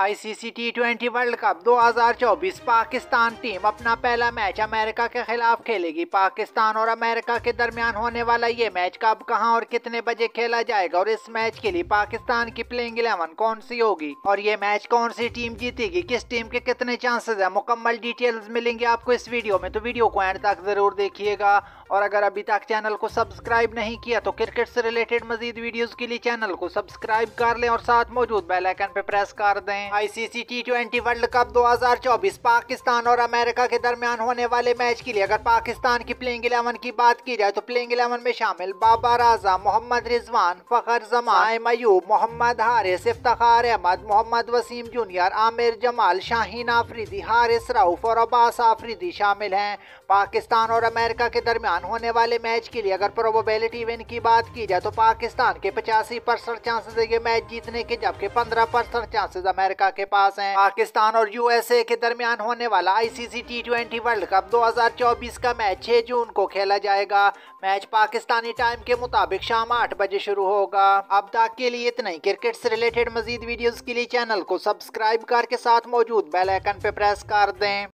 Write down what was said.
ICC T twenty world cup 2024 Pakistan team अपना पहला match America के खिलाफ खेलेगी पाकिस्तान और अमेरिका के दरमियान होने वाला ये मैच कब कहां और कितने बजे खेला जाएगा और इस मैच के लिए पाकिस्तान की प्लेइंग इलेवन कौन सी होगी और ये मैच कौन सी टीम जीतेगी किस टीम के कितने चांसेस है मुकम्मल डिटेल्स मिलेंगे आपको इस वीडियो में तो वीडियो को एंड तक जरूर देखिएगा और अगर अभी तक चैनल को सब्सक्राइब नहीं किया तो क्रिकेट से रिलेटेड मजीद वीडियोस के लिए चैनल को सब्सक्राइब कर लें और साथ मौजूद बेल आइकन पे प्रेस कर दें ICC T twenty world cup 2024 Pakistan और अमेरिका के दरमियान होने वाले मैच के लिए अगर पाकिस्तान की प्लेइंग इलेवन की बात की जाए तो प्लेइंग इलेवन में शामिल बाबर आजम मोहम्मद रिजवान फखर जमान मयूब मोहम्मद हारिस इफ्तार अहमद मोहम्मद वसीम जूनियर आमिर जमाल शाहीन आफरीदी हारिस राउफ और अब्बास आफरीदी शामिल हैं पाकिस्तान और अमेरिका के दरमियान दौरान होने वाले मैच के लिए अगर प्रोबेबिलिटी इवेंट की बात की जाए तो पाकिस्तान के पचासी परसेंट चांसेस है ये मैच जीतने के जबकि पंद्रह परसेंट चांसेस अमेरिका के पास हैं पाकिस्तान और यूएसए के दरमियान होने वाला ICC T twenty world cup चौबीस का मैच छह जून को खेला जाएगा मैच पाकिस्तानी टाइम के मुताबिक शाम आठ बजे शुरू होगा अब तक के लिए इतना ही क्रिकेट से रिलेटेड मजीद वीडियोज के लिए चैनल को सब्सक्राइब करके साथ मौजूद बेल आइकन पे प्रेस कर दें